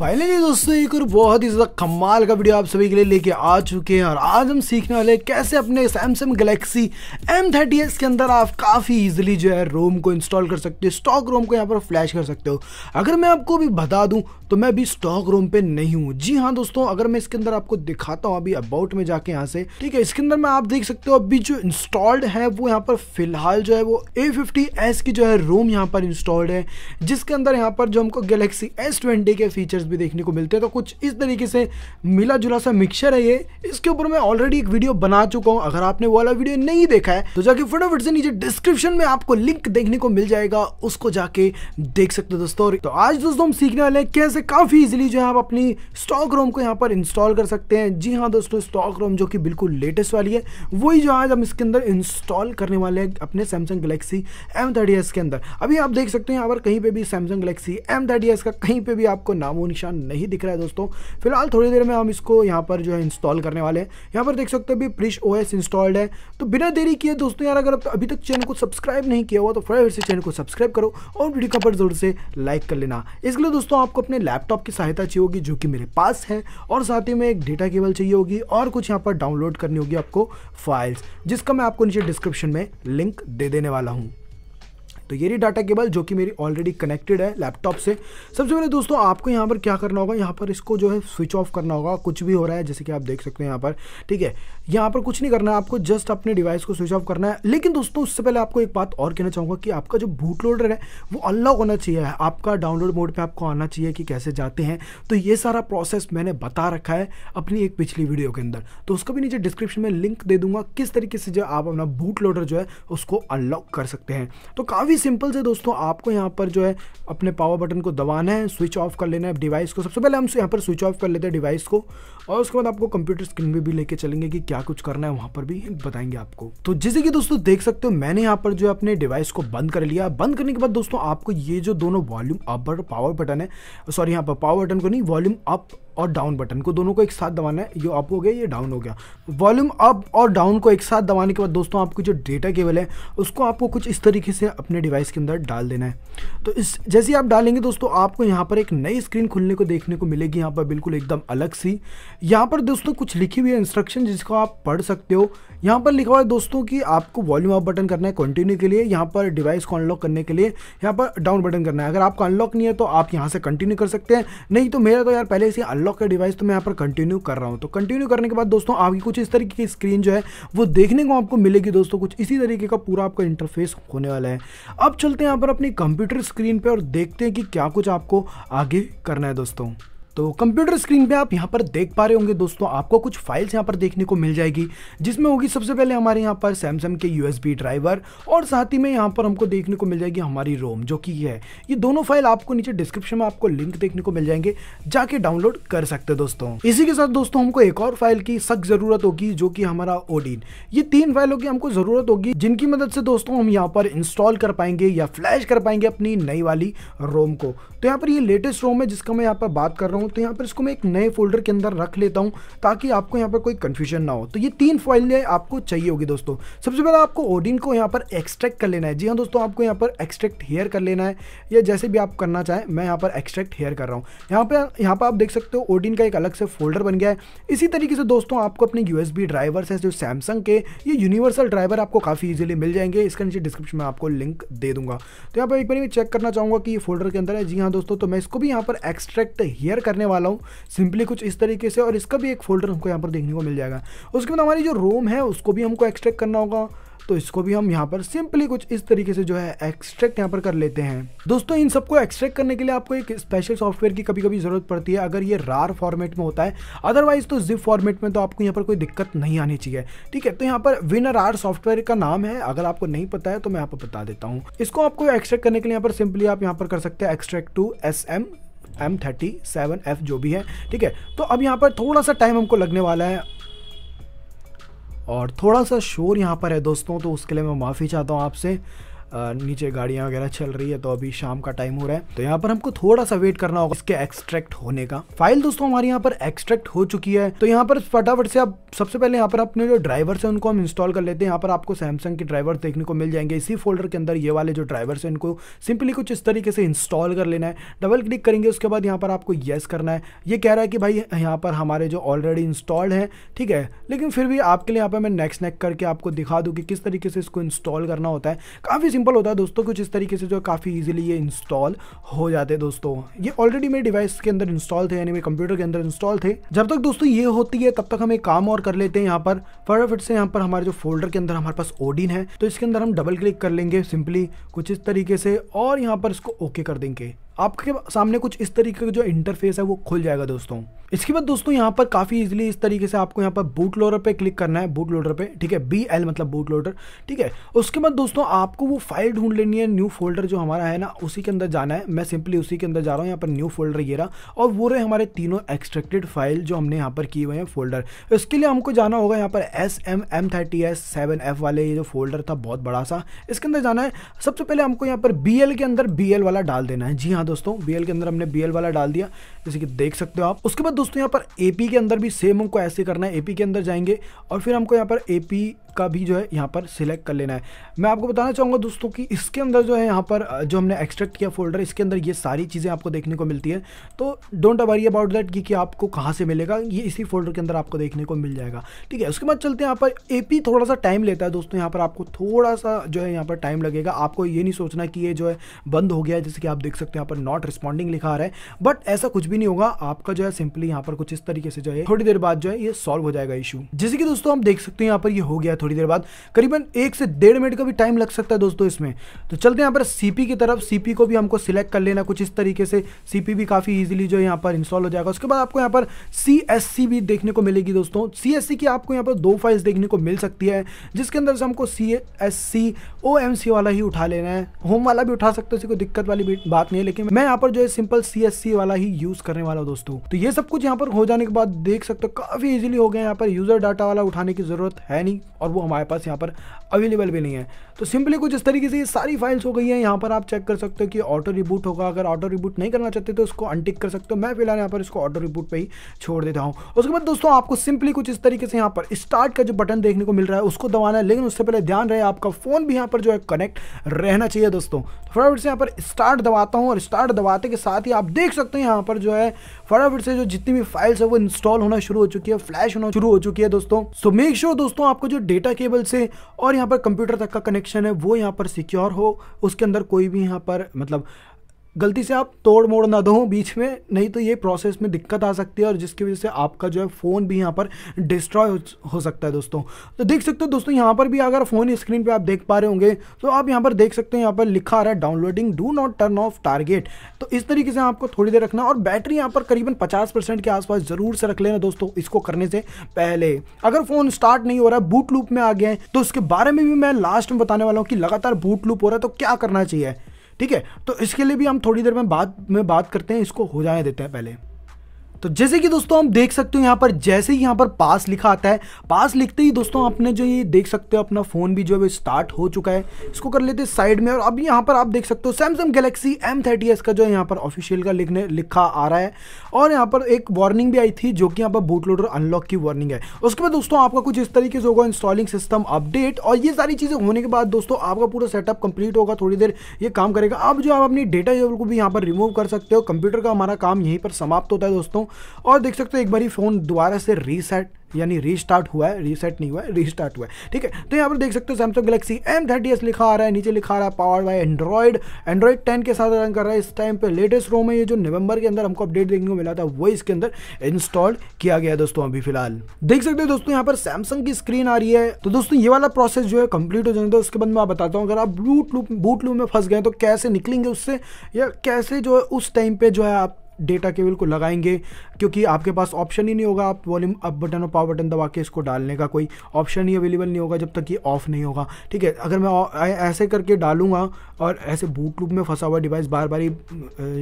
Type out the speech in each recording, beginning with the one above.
finally दोस्तों एक और बहुत ही ज़्यादा कमाल का वीडियो आप सभी के लिए लेके आ चुके हैं और आज हम सीखने वाले हैं कैसे अपने सैमसंग गलेक्सी एम थर्टी के अंदर आप काफ़ी इजीली जो है रोम को इंस्टॉल कर सकते हो स्टॉक रोम को यहाँ पर फ्लैश कर सकते हो अगर मैं आपको अभी बता दूँ तो मैं अभी स्टॉक रोम पे नहीं हूँ जी हाँ दोस्तों अगर मैं इसके अंदर आपको दिखाता हूँ अभी अबाउट में जाके यहाँ से ठीक है इसके अंदर मैं आप देख सकते हो अभी जो इंस्टॉल्ड है वो यहाँ पर फिलहाल जो है वो ए फिफ्टी एस की जो है रोम यहाँ पर इंस्टॉल्ड है जिसके अंदर यहाँ पर जो हमको गलेक्सी एस ट्वेंटी के फीचर्स भी देखने को मिलते हैं तो कुछ इस तरीके से मिला जुला सा मिक्सर है ये इसके ऊपर मैं ऑलरेडी एक वीडियो बना चुका हूँ अगर आपने वो वाला वीडियो नहीं देखा है तो जाके फटाफट से नीचे डिस्क्रिप्शन में आपको लिंक देखने को मिल जाएगा उसको जाके देख सकते हो दोस्तों तो आज दोस्तों हम सीखने वाले हैं कैसे काफ़ी इजिली जो है आप अपनी स्टॉक रोम को यहाँ पर इंस्टॉल कर सकते हैं जी हाँ दोस्तों स्टॉक रोम जो कि बिल्कुल लेटेस्ट वाली है वही जो आज हम इसके अंदर इंस्टॉल करने वाले हैं अपने सैमसंग गलेक्सी एम के अंदर अभी आप देख सकते हैं यहाँ पर कहीं पर भी सैमसंग गलेक्सी एम का कहीं पर भी आपको नामो निशान नहीं दिख रहा है दोस्तों फिलहाल थोड़ी देर में हम इसको यहाँ पर जो है इंस्टॉल करने वाले हैं यहाँ पर देख सकते हो अभी प्रिश ओ इंस्टॉल्ड है तो बिना देरी किए दोस्तों यार अगर अभी तक चैनल को सब्सक्राइब नहीं किया हुआ तो फटाफट से चैनल को सब्सक्राइब करो और वीडियो का पर जोर से लाइक कर लेना इसके लिए दोस्तों आपको अपने लैपटॉप की सहायता चाहिए होगी जो कि मेरे पास है और साथ ही में एक डेटा केबल चाहिए होगी और कुछ यहाँ पर डाउनलोड करनी होगी आपको फाइल्स जिसका मैं आपको नीचे डिस्क्रिप्शन में लिंक दे देने वाला हूँ तो ये रही डाटा केबल जो कि मेरी ऑलरेडी कनेक्टेड है लैपटॉप से सबसे पहले दोस्तों आपको यहाँ पर क्या करना होगा यहाँ पर इसको जो है स्विच ऑफ करना होगा कुछ भी हो रहा है जैसे कि आप देख सकते हैं यहाँ पर ठीक है यहाँ पर कुछ नहीं करना है आपको जस्ट अपने डिवाइस को स्विच ऑफ करना है लेकिन दोस्तों उससे पहले आपको एक बात और कहना चाहूँगा कि आपका जो बूट लोडर है वो अनलॉक होना चाहिए आपका डाउनलोड मोड पर आपको आना चाहिए कि कैसे जाते हैं तो ये सारा प्रोसेस मैंने बता रखा है अपनी एक पिछली वीडियो के अंदर तो उसका भी नीचे डिस्क्रिप्शन में लिंक दे दूंगा किस तरीके से जो आप अपना बूट लोडर जो है उसको अनलॉक कर सकते हैं तो काफ़ी सिंपल से दोस्तों आपको यहाँ पर जो है अपने पावर बटन को दबाना है स्विच ऑफ कर लेना है डिवाइस को सबसे पहले हम यहाँ पर स्विच ऑफ कर लेते हैं डिवाइस को और उसके बाद आपको कंप्यूटर स्क्रीन पे भी लेके चलेंगे कि क्या कुछ करना है वहाँ पर भी बताएंगे आपको तो जैसे कि दोस्तों देख सकते हो मैंने यहाँ पर जो है अपने डिवाइस को बंद कर लिया बंद करने के बाद दोस्तों आपको ये जो दोनों वॉल्यूम अप और पावर बटन है सॉरी यहाँ पर पावर बटन को नहीं वॉल्यूम अप और डाउन बटन को दोनों को एक साथ दबाना है ये अप हो गया ये डाउन हो गया वॉल्यूम अप और डाउन को एक साथ दबाने के बाद दोस्तों आपको जो डेटा केबल है उसको आपको कुछ इस तरीके से अपने डिवाइस के अंदर डाल देना है तो इस जैसे आप डालेंगे दोस्तों आपको यहाँ पर एक नई स्क्रीन खुलने को देखने को मिलेगी यहाँ पर बिल्कुल एकदम अलग सी यहाँ पर दोस्तों कुछ लिखी हुई है इंस्ट्रक्शन जिसको आप पढ़ सकते हो यहाँ पर लिखा हुआ है दोस्तों कि आपको वॉल्यूम अप बटन करना है कंटिन्यू के लिए यहाँ पर डिवाइस को अनलॉक करने के लिए यहाँ पर डाउन बटन करना है अगर आपको अनलॉक नहीं है तो आप यहाँ से कंटिन्यू कर सकते हैं नहीं तो मेरा तो यार पहले से अनलॉक अनलॉक का डिवाइस तो मैं यहाँ पर कंटिन्यू कर रहा हूँ तो कंटिन्यू करने के बाद दोस्तों आपकी कुछ इस तरीके की स्क्रीन जो है वो देखने को आपको मिलेगी दोस्तों कुछ इसी तरीके का पूरा आपका इंटरफेस होने वाला है अब चलते हैं यहाँ पर अपनी कंप्यूटर स्क्रीन पर और देखते हैं कि क्या कुछ आपको आगे करना है दोस्तों तो कंप्यूटर स्क्रीन पे आप यहाँ पर देख पा रहे होंगे दोस्तों आपको कुछ फाइल्स यहाँ पर देखने को मिल जाएगी जिसमें होगी सबसे पहले हमारे यहाँ पर सैमसंग के यूएसबी ड्राइवर और साथ ही में यहाँ पर हमको देखने को मिल जाएगी हमारी रोम जो कि है ये दोनों फाइल आपको नीचे डिस्क्रिप्शन में आपको लिंक देखने को मिल जाएंगे जाके डाउनलोड कर सकते दोस्तों इसी के साथ दोस्तों हमको एक और फाइल की सख्त जरूरत होगी जो कि हमारा ओडीन ये तीन फाइलों की हमको जरूरत होगी जिनकी मदद से दोस्तों हम यहाँ पर इंस्टॉल कर पाएंगे या फ्लैश कर पाएंगे अपनी नई वाली रोम को तो यहाँ पर ये लेटेस्ट रोम है जिसका मैं यहाँ पर बात कर रहा हूँ सकते हो यहाँ पर इसको मैं एक नए फोल्डर के अंदर रख लेता हूँ ताकि आपको यहाँ पर कोई कन्फ्यूजन ना हो तो ये तीन फाइलें आपको चाहिए होगी दोस्तों सबसे पहले आपको ओडिन को यहाँ पर एक्सट्रैक्ट कर लेना है जी हाँ दोस्तों आपको यहाँ पर एक्सट्रैक्ट हेयर कर लेना है या जैसे भी आप करना चाहें मैं यहाँ पर एक्सट्रैक्ट हेयर कर रहा हूँ यहाँ पर यहाँ पर आप देख सकते हो ओडिन का एक अलग से फोल्डर बन गया है इसी तरीके से दोस्तों आपको अपने यू एस ड्राइवर्स हैं जो सैमसंग के ये यूनिवर्सल ड्राइवर आपको काफ़ी ईजिली मिल जाएंगे इसके नीचे डिस्क्रिप्शन में आपको लिंक दे दूंगा तो यहाँ पर एक बार मैं चेक करना चाहूँगा कि ये फोल्डर के अंदर है जी हाँ दोस्तों तो मैं इसको भी यहाँ पर एक्सट्रैक्ट हेयर करने वाला हूँ सिंपली कुछ इस तरीके से और इसका भी एक फोल्डर हमको यहाँ पर देखने को मिल जाएगा उसके बाद हमारी जो रोम है उसको भी हमको एक्सट्रैक्ट करना होगा तो इसको भी हम यहाँ पर सिंपली कुछ इस तरीके से जो है एक्सट्रैक्ट यहाँ पर कर लेते हैं दोस्तों इन सबको एक्सट्रैक्ट करने के लिए आपको एक स्पेशल सॉफ्टवेयर की कभी कभी जरूरत पड़ती है अगर ये रार फॉर्मेट में होता है अदरवाइज तो जिप फॉर्मेट में तो आपको यहाँ पर कोई दिक्कत नहीं आनी चाहिए ठीक है तो यहाँ पर विनर आर सॉफ्टवेयर का नाम है अगर आपको नहीं पता है तो मैं यहाँ पर बता देता हूँ इसको आपको एक्सट्रैक्ट करने के लिए यहाँ पर सिंपली आप यहाँ पर कर सकते हैं extract to S M thirty seven F जो भी है ठीक है तो अब यहाँ पर थोड़ा सा टाइम हमको लगने वाला है और थोड़ा सा शोर यहाँ पर है दोस्तों तो उसके लिए मैं माफ़ी चाहता हूँ आपसे नीचे गाड़ियाँ वगैरह चल रही है तो अभी शाम का टाइम हो रहा है तो यहाँ पर हमको थोड़ा सा वेट करना होगा इसके एक्सट्रैक्ट होने का फाइल दोस्तों हमारे यहाँ पर एक्सट्रैक्ट हो चुकी है तो यहाँ पर फटाफट से आप सबसे पहले यहाँ पर अपने जो ड्राइवर्स हैं उनको हम इंस्टॉल कर लेते हैं यहाँ पर आपको सैमसंग के ड्राइवर देखने को मिल जाएंगे इसी फोल्डर के अंदर ये वाले जो ड्राइवर्स हैं इनको सिंपली कुछ इस तरीके से इंस्टॉल कर लेना है डबल क्लिक करेंगे उसके बाद यहाँ पर आपको येस करना है ये कह रहा है कि भाई यहाँ पर हमारे जो ऑलरेडी इंस्टॉल्ड हैं ठीक है लेकिन फिर भी आपके लिए यहाँ पर मैं नेक्स्ट नेक करके आपको दिखा दूँ कि किस तरीके से इसको इंस्टॉल करना होता है काफ़ी सिंपल होता है दोस्तों कुछ इस तरीके से जो काफ़ी इजीली ये इंस्टॉल हो जाते हैं दोस्तों ये ऑलरेडी मेरे डिवाइस के अंदर इंस्टॉल थे यानी मेरे कंप्यूटर के अंदर इंस्टॉल थे जब तक दोस्तों ये होती है तब तक हम एक काम और कर लेते हैं यहाँ पर फटाफट से यहाँ पर हमारे जो फोल्डर के अंदर हमारे पास ओडिन है तो इसके अंदर हम डबल क्लिक कर लेंगे सिंपली कुछ इस तरीके से और यहाँ पर इसको ओके कर देंगे आपके सामने कुछ इस तरीके का जो इंटरफेस है वो खुल जाएगा दोस्तों इसके बाद दोस्तों यहाँ पर काफ़ी इजीली इस तरीके से आपको यहाँ पर बूट लोडर पे क्लिक करना है बूट लोडर पे ठीक है बी एल मतलब बूट लोडर ठीक है उसके बाद दोस्तों आपको वो फाइल ढूंढ लेनी है न्यू फोल्डर जो हमारा है ना उसी के अंदर जाना है मैं सिंपली उसी के अंदर जा रहा हूँ यहाँ पर न्यू फोल्डर ये रहा और वो रहे हमारे तीनों एक्सट्रेक्टेड फाइल जो हमने यहाँ पर किए हुए हैं फोल्डर इसके लिए हमको जाना होगा यहाँ पर S M M thirty S seven F वाले ये जो फोल्डर था बहुत बड़ा सा इसके अंदर जाना है सबसे पहले हमको यहाँ पर बी एल के अंदर बी एल वाला डाल देना है जी हाँ दोस्तों बी के अंदर हमने बी वाला डाल दिया जैसे कि देख सकते हो आप उसके बाद दोस्तों यहाँ पर ए के अंदर भी सेम हमको ऐसे करना है ए के अंदर जाएंगे और फिर हमको यहाँ पर ए का भी जो है यहाँ पर सिलेक्ट कर लेना है मैं आपको बताना चाहूँगा दोस्तों कि इसके अंदर जो है यहाँ पर जो हमने एक्सट्रैक्ट किया फोल्डर इसके अंदर ये सारी चीज़ें आपको देखने को मिलती है तो डोंट वरी अबाउट दैट कि, कि आपको कहाँ से मिलेगा ये इसी फोल्डर के अंदर आपको देखने को मिल जाएगा ठीक है उसके बाद चलते हैं यहाँ पर ए थोड़ा सा टाइम लेता है दोस्तों यहाँ पर आपको थोड़ा सा जो है यहाँ पर टाइम लगेगा आपको ये नहीं सोचना कि ये जो है बंद हो गया है जैसे कि आप देख सकते हैं पर नॉट रिस्पॉन्डिंग लिखा रहा है बट ऐसा कुछ भी नहीं होगा आपका जो है सिंपली यहाँ पर कुछ इस तरीके से जो है थोड़ी देर बाद जो है ये सॉल्व हो जाएगा इशू जैसे कि दोस्तों आप देख सकते हो यहाँ पर ये हो गया थोड़ी देर बाद करीबन एक से डेढ़ मिनट का भी टाइम लग सकता है दोस्तों इसमें तो चलते हैं यहाँ पर सीपी की तरफ सीपी को भी हमको सिलेक्ट कर लेना कुछ इस तरीके से सीपी भी काफ़ी ईजिली जो यहाँ पर इंस्टॉल हो जाएगा उसके बाद आपको यहाँ पर सी भी देखने को मिलेगी दोस्तों सी की आपको यहाँ पर दो फाइल्स देखने को मिल सकती है जिसके अंदर से हमको सी एस वाला ही उठा लेना है होम वाला भी उठा सकते हो कोई दिक्कत वाली बात नहीं है लेकिन करके मैं यहाँ पर जो है सिंपल सी वाला ही यूज करने वाला हूँ दोस्तों तो ये सब कुछ यहाँ पर हो जाने के बाद देख सकते हो काफी इजिली हो गया यहाँ पर यूजर डाटा वाला उठाने की जरूरत है नहीं और वो हमारे पास यहाँ पर अवेलेबल भी नहीं है तो सिंपली कुछ इस तरीके से ये सारी फाइल्स हो गई हैं यहाँ पर आप चेक कर सकते हो कि ऑटो रिबूट होगा अगर ऑटो रिबूट नहीं करना चाहते तो उसको अनटिक कर सकते हो मैं फिलहाल यहाँ पर इसको ऑटो रिबूट पर ही छोड़ देता हूँ उसके बाद दोस्तों आपको सिंपली कुछ इस तरीके से यहाँ पर स्टार्ट का जो बटन देखने को मिल रहा है उसको दबाना है लेकिन उससे पहले ध्यान रहे आपका फोन भी यहाँ पर जो है कनेक्ट रहना चाहिए दोस्तों तो फटाफट से यहाँ पर स्टार्ट दबाता हूँ और स्टार्ट दबाते के साथ ही आप देख सकते हैं यहाँ पर जो है फटाफट से जो जितनी भी फाइल्स है वो इंस्टॉल होना शुरू हो चुकी है फ्लैश होना शुरू हो चुकी है दोस्तों सो मेक श्योर दोस्तों आपको जो डेटा केबल से और यहाँ पर कंप्यूटर तक का कनेक्शन है वो यहाँ पर सिक्योर हो उसके अंदर कोई भी यहाँ पर मतलब गलती से आप तोड़ मोड़ ना दो बीच में नहीं तो ये प्रोसेस में दिक्कत आ सकती है और जिसकी वजह से आपका जो है फ़ोन भी यहाँ पर डिस्ट्रॉय हो सकता है दोस्तों तो देख सकते हो दोस्तों यहाँ पर भी अगर फ़ोन स्क्रीन पे आप देख पा रहे होंगे तो आप यहाँ पर देख सकते हो यहाँ पर लिखा आ रहा है downloading do not turn off target तो इस तरीके से आपको थोड़ी देर रखना और बैटरी यहाँ पर करीबन पचास के आसपास ज़रूर से रख लेना दोस्तों इसको करने से पहले अगर फ़ोन स्टार्ट नहीं हो रहा है बूट लूप में आ गया है तो उसके बारे में भी मैं लास्ट में बताने वाला हूँ कि लगातार बूट लूप हो रहा है तो क्या करना चाहिए ठीक है तो इसके लिए भी हम थोड़ी देर में बाद में बात करते हैं इसको हो जाने देते हैं पहले तो जैसे कि दोस्तों हम देख सकते हो यहाँ पर जैसे ही यहाँ पर पास लिखा आता है पास लिखते ही दोस्तों आपने जो ये देख सकते हो अपना फ़ोन भी जो है स्टार्ट हो चुका है इसको कर लेते हैं साइड में और अभी यहाँ पर आप देख सकते हो सैमसंग गैलेक्सी एम का जो है यहाँ पर ऑफिशियल का लिखने लिखा आ रहा है और यहाँ पर एक वार्निंग भी आई थी जो कि यहाँ पर बूट लोडर अनलॉक की वार्निंग है उसके बाद दोस्तों आपका कुछ इस तरीके से होगा इंस्टॉलिंग सिस्टम अपडेट और ये सारी चीज़ें होने के बाद दोस्तों आपका पूरा सेटअप कंप्लीट होगा थोड़ी देर ये काम करेगा अब जो आप अपनी डेटा जो भी यहाँ पर रिमूव कर सकते हो कंप्यूटर का हमारा काम यहीं पर समाप्त होता है दोस्तों और देख सकते हो एक बार ही फ़ोन दोबारा से रीसेट यानी रीस्टार्ट हुआ है रीसेट नहीं हुआ है रीस्टार्ट हुआ है ठीक है तो यहाँ पर देख सकते हो Samsung Galaxy M thirty S लिखा आ रहा है नीचे लिखा आ रहा है power by Android Android ten के साथ रन कर रहा है इस टाइम पे लेटेस्ट रोम है ये जो नवंबर के अंदर हमको अपडेट देखने को मिला था वो इसके अंदर इंस्टॉल किया गया दोस्तों अभी फिलहाल देख सकते हो दोस्तों यहाँ पर सैमसंग की स्क्रीन आ रही है तो दोस्तों ये वाला प्रोसेस जो है कंप्लीट हो जाएगा उसके बाद मैं बताता हूँ अगर आप ब्लूट लूप बूट लूप में फंस गए तो कैसे निकलेंगे उससे या कैसे जो है उस टाइम पे जो है आप डेटा केबल को लगाएंगे क्योंकि आपके पास ऑप्शन ही नहीं होगा आप वॉल्यूम अप बटन और पावर बटन दबा के इसको डालने का कोई ऑप्शन ही अवेलेबल नहीं होगा जब तक ये ऑफ नहीं होगा ठीक है अगर मैं ऐसे करके डालूंगा और ऐसे बूट लूप में फंसा हुआ डिवाइस बार बार ही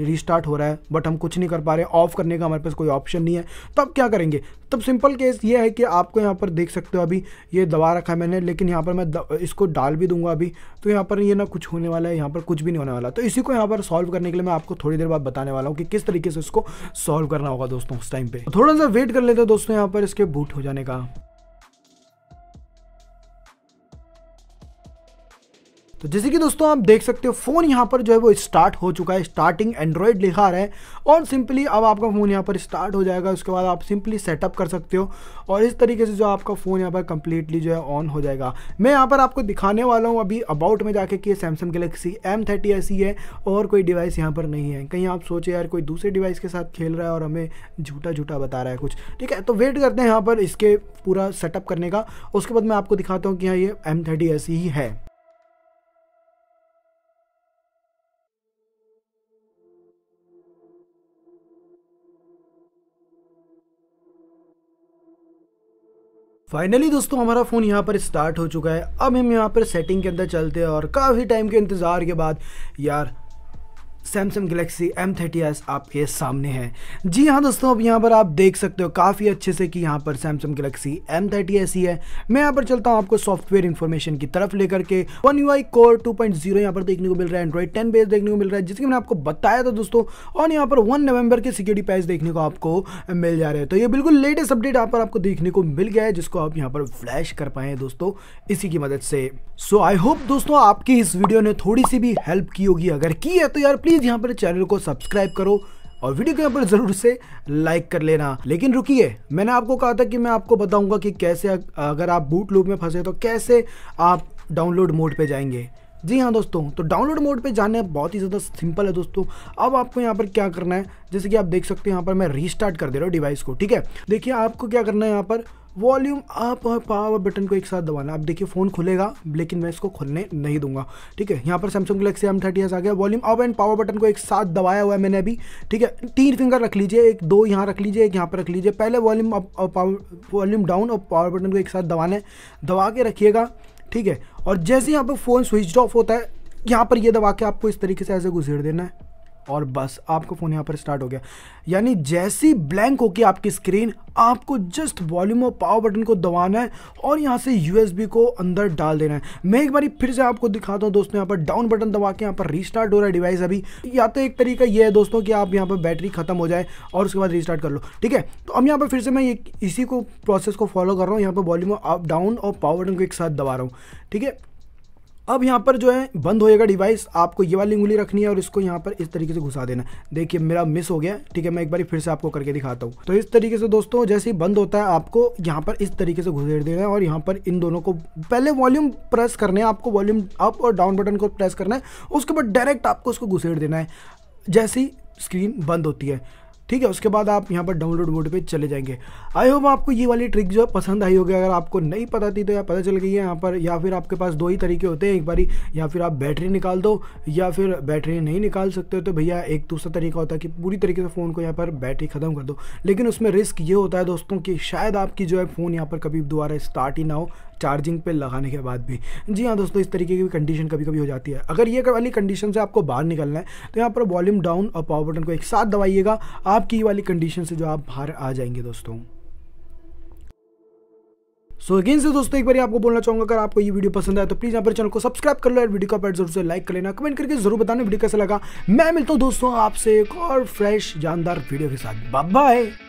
रिस्टार्ट हो रहा है बट हम कुछ नहीं कर पा रहे ऑफ करने का हमारे पास कोई ऑप्शन नहीं है तो अब क्या करेंगे तब सिंपल केस ये है कि आपको यहाँ पर देख सकते हो अभी ये दबा रखा है मैंने लेकिन यहाँ पर मैं इसको डाल भी दूंगा अभी तो यहाँ पर ये ना कुछ होने वाला है यहाँ पर कुछ भी नहीं होने वाला तो इसी को यहाँ पर सॉल्व करने के लिए मैं आपको थोड़ी देर बाद बताने वाला हूँ कि किस तरीके तरीके से उसको सॉल्व करना होगा दोस्तों उस टाइम पे थोड़ा सा वेट कर लेते हैं दोस्तों यहाँ पर इसके बूट हो जाने का तो जैसे कि दोस्तों आप देख सकते हो फ़ोन यहाँ पर जो है वो स्टार्ट हो चुका है स्टार्टिंग एंड्रॉयड लिखा रहा है और सिंपली अब आपका फ़ोन यहाँ पर स्टार्ट हो जाएगा उसके बाद आप सिंपली सेटअप कर सकते हो और इस तरीके से जो आपका फ़ोन यहाँ पर कंप्लीटली जो है ऑन हो जाएगा मैं यहाँ पर आपको दिखाने वाला हूँ अभी अबाउट में जाके कि सैमसंग गलेक्सी एम थर्टी ऐसी है और कोई डिवाइस यहाँ पर नहीं है कहीं आप सोचे यार कोई दूसरे डिवाइस के साथ खेल रहा है और हमें झूठा झूठा बता रहा है कुछ ठीक है तो वेट करते हैं यहाँ पर इसके पूरा सेटअप करने का उसके बाद मैं आपको दिखाता हूँ कि हाँ ये एम थर्टी ऐसी ही है फाइनली दोस्तों हमारा फ़ोन यहाँ पर स्टार्ट हो चुका है अब हम यहाँ पर सेटिंग के अंदर चलते हैं और काफ़ी टाइम के इंतज़ार के बाद यार Samsung Galaxy M thirty S आपके सामने है जी हाँ दोस्तों अब यहाँ पर आप देख सकते हो काफ़ी अच्छे से कि यहाँ पर Samsung Galaxy M thirty S ही है मैं यहाँ पर चलता हूँ आपको सॉफ्टवेयर इन्फॉर्मेशन की तरफ लेकर के One U I core two point zero यहाँ पर देखने को मिल रहा है एंड्रॉइड टेन बेस देखने को मिल रहा है जिसकी मैंने आपको बताया था दोस्तों और यहाँ पर वन नवंबर के सिक्योरिटी पैच देखने को आपको मिल जा रहे हैं तो ये बिल्कुल लेटेस्ट अपडेट यहाँ पर आपको देखने को मिल गया है जिसको आप यहाँ पर फ्लैश कर पाए दोस्तों इसी की मदद से सो आई होप दोस्तों आपकी इस वीडियो ने थोड़ी सी भी हेल्प की होगी अगर की है तो यार प्लीज़ यहाँ पर चैनल को सब्सक्राइब करो और वीडियो के यहाँ पर ज़रूर से लाइक कर लेना लेकिन रुकिए मैंने आपको कहा था कि मैं आपको बताऊंगा कि कैसे अगर आप बूट लूप में फंसे तो कैसे आप डाउनलोड मोड पे जाएंगे जी हाँ दोस्तों तो डाउनलोड मोड पे जाना बहुत ही ज़्यादा सिंपल है दोस्तों अब आपको यहाँ पर क्या करना है जैसे कि आप देख सकते हो यहाँ पर मैं रीस्टार्ट कर दे रहा हूँ डिवाइस को ठीक है देखिए आपको क्या करना है यहाँ पर वॉल्यूम अप और पावर बटन को एक साथ दबाना आप देखिए फ़ोन खुलेगा लेकिन मैं इसको खुलने नहीं दूंगा ठीक है यहाँ पर Samsung Galaxy M thirty S आ गया volume up and power button को एक साथ दबाया हुआ है मैंने अभी ठीक है तीन फिंगर रख लीजिए एक दो यहाँ रख लीजिए एक यहाँ पर रख लीजिए पहले volume up power volume down और पावर बटन को एक साथ दबाने दबा के रखिएगा ठीक है और जैसे यहाँ पर फ़ोन स्विच ऑफ होता है यहाँ पर ये यह दबा के आपको इस तरीके से ऐसे घुसेड़ देना है और बस आपका फ़ोन यहाँ पर स्टार्ट हो गया यानी जैसी ब्लैंक होगी आपकी स्क्रीन आपको जस्ट वॉल्यूम और पावर बटन को दबाना है और यहाँ से यू को अंदर डाल देना है मैं एक बार फिर से आपको दिखाता हूँ दोस्तों यहाँ पर डाउन बटन दबा के यहाँ पर रिस्टार्ट हो रहा है डिवाइस अभी या तो एक तरीका यह है दोस्तों कि आप यहाँ पर बैटरी खत्म हो जाए और उसके बाद रिस्टार्ट कर लो ठीक है तो अब यहाँ पर फिर से मैं इसी को प्रोसेस को फॉलो कर रहा हूँ यहाँ पर वॉल्यूम अप डाउन और पावर बटन को एक साथ दबा रहा हूँ ठीक है अब यहाँ पर जो है बंद होएगा डिवाइस आपको ये वाली उंगली रखनी है और इसको यहाँ पर इस तरीके से घुसा देना देखिए मेरा मिस हो गया ठीक है मैं एक बार फिर से आपको करके दिखाता हूँ तो इस तरीके से दोस्तों जैसे ही बंद होता है आपको यहाँ पर इस तरीके से घुसेड़ देना है और यहाँ पर इन दोनों को पहले वॉल्यूम प्रेस करना है आपको वॉल्यूम अप और डाउन बटन को प्रेस करना है उसके बाद डायरेक्ट आपको उसको घुसेड़ देना है जैसी स्क्रीन बंद होती है ठीक है उसके बाद आप यहाँ पर डाउनलोड मोड पे चले जाएंगे आई होप आपको ये वाली ट्रिक जो है पसंद आई होगी अगर आपको नहीं पता थी तो या पता चल गई है यहाँ पर या फिर आपके पास दो ही तरीके होते हैं एक बारी या फिर आप बैटरी निकाल दो या फिर बैटरी नहीं निकाल सकते हो तो भैया एक दूसरा तरीका होता है कि पूरी तरीके से फ़ोन को यहाँ पर बैटरी ख़त्म कर दो लेकिन उसमें रिस्क ये होता है दोस्तों कि शायद आपकी जो है फ़ोन यहाँ पर कभी दोबारा स्टार्ट ही ना हो चार्जिंग पे लगाने के बाद भी जी हाँ दोस्तों इस तरीके की भी कंडीशन कभी कभी हो जाती है अगर ये वाली कंडीशन से आपको बाहर निकलना है तो यहाँ पर वॉल्यूम डाउन और पावर बटन को एक साथ दबाइएगा आपकी वाली कंडीशन से जो आप बाहर आ जाएंगे दोस्तों सो so अगेन से दोस्तों एक बार आपको बोलना चाहूंगा अगर आपको ये वीडियो पसंद आया तो प्लीज यहाँ पर चैनल को सब्सक्राइब कर लो और वीडियो को आप जरूर से लाइक कर लेना कमेंट करके जरूर बताना वीडियो कैसा लगा मैं मिलता हूँ दोस्तों आपसे एक और फ्रेश जानदार वीडियो के साथ बाय